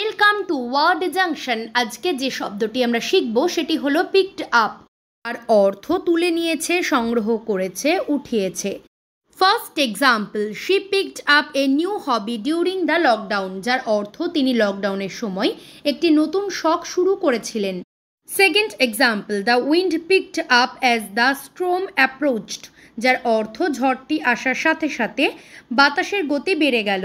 welcome to word junction আজকে যে শব্দটি আমরা শিখব সেটি হলো পিকড আপ আর অর্থ তুলে নিয়েছে সংগ্রহ করেছে উঠিয়েছে first example she picked up a new hobby during the lockdown যার অর্থ তিনি লকডাউনের সময় একটি নতুন শখ শুরু করেছিলেন second example the wind picked up as the storm approached যার অর্থ ঝড়টি আসার সাথে সাথে বাতাসের গতি বেড়ে গেল